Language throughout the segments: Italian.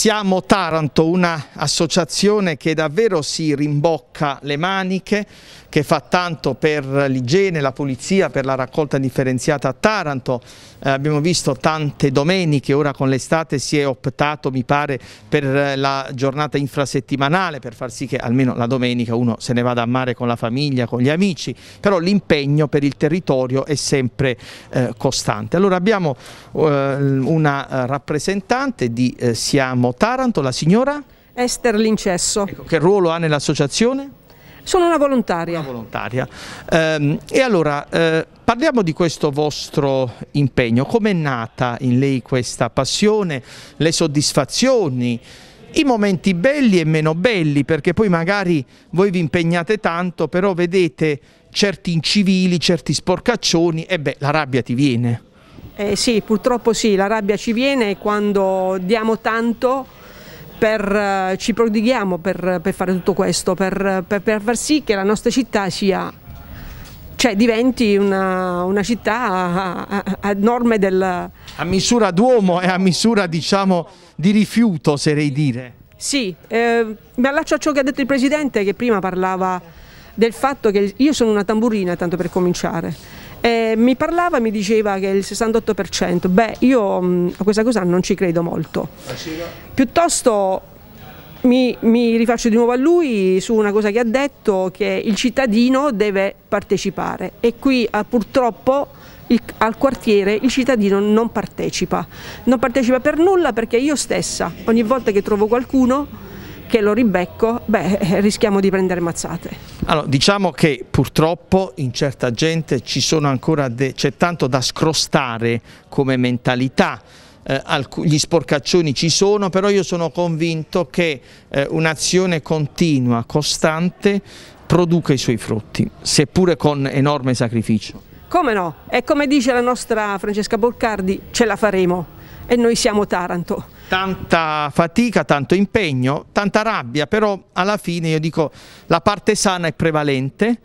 Siamo Taranto, un'associazione che davvero si rimbocca Tocca le Maniche che fa tanto per l'igiene, la pulizia, per la raccolta differenziata a Taranto. Eh, abbiamo visto tante domeniche, ora con l'estate si è optato mi pare per eh, la giornata infrasettimanale per far sì che almeno la domenica uno se ne vada a mare con la famiglia, con gli amici, però l'impegno per il territorio è sempre eh, costante. Allora abbiamo eh, una eh, rappresentante di eh, Siamo Taranto, la signora? Esther Lincesso. Ecco, che ruolo ha nell'associazione? Sono una volontaria. Una volontaria. Ehm, e allora eh, parliamo di questo vostro impegno. Com'è nata in lei questa passione, le soddisfazioni? i momenti belli e meno belli, perché poi magari voi vi impegnate tanto, però vedete certi incivili, certi sporcaccioni, e beh, la rabbia ti viene. Eh sì, purtroppo sì, la rabbia ci viene quando diamo tanto per, eh, ci prodighiamo per, per, fare tutto questo, per, per, far sì che la nostra città sia, cioè diventi una, una città a, a, a, norme del... A misura d'uomo e a misura diciamo di rifiuto, sarei dire. Sì, eh, mi allaccio a ciò che ha detto il Presidente che prima parlava del fatto che io sono una tamburina, tanto per cominciare eh, mi parlava mi diceva che il 68%, beh io mm, a questa cosa non ci credo molto, piuttosto mi, mi, rifaccio di nuovo a lui su una cosa che ha detto che il cittadino deve partecipare e qui ah, purtroppo il, al quartiere il cittadino non partecipa, non partecipa per nulla perché io stessa ogni volta che trovo qualcuno che lo ribecco, beh, eh, rischiamo di prendere mazzate. Allora, diciamo che purtroppo in certa gente c'è tanto da scrostare come mentalità, eh, gli sporcaccioni ci sono, però io sono convinto che eh, un'azione continua, costante, produca i suoi frutti, seppure con enorme sacrificio. Come no? E come dice la nostra Francesca Borcardi, ce la faremo e noi siamo Taranto tanta fatica, tanto impegno, tanta rabbia, però alla fine io dico la parte sana è prevalente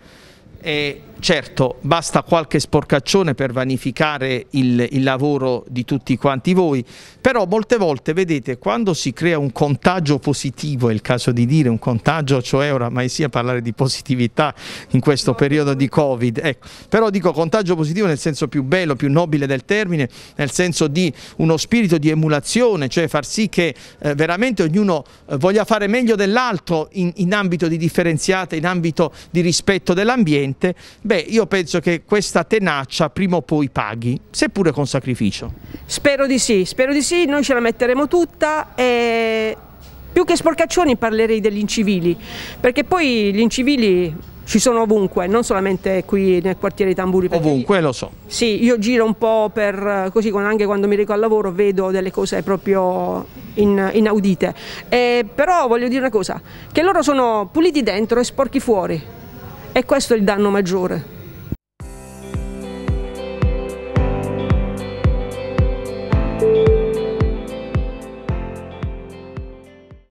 e Certo, basta qualche sporcaccione per vanificare il, il, lavoro di tutti quanti voi, però molte volte, vedete, quando si crea un contagio positivo, è il caso di dire un contagio, cioè oramai sia parlare di positività in questo periodo di Covid, ecco, però dico contagio positivo nel senso più bello, più nobile del termine, nel senso di uno spirito di emulazione, cioè far sì che eh, veramente ognuno eh, voglia fare meglio dell'altro in, in ambito di differenziata, in ambito di rispetto dell'ambiente, Beh, io penso che questa tenacia prima o poi paghi, seppure con sacrificio. Spero di sì, spero di sì, noi ce la metteremo tutta e più che sporcaccioni parlerei degli incivili, perché poi gli incivili ci sono ovunque, non solamente qui nel quartiere di Tamburi. Ovunque, lo so. Sì, io giro un po' per eh, così, anche quando mi reco al lavoro vedo delle cose proprio in, inaudite. E, eh, però voglio dire una cosa, che loro sono puliti dentro e sporchi fuori e questo è il danno maggiore.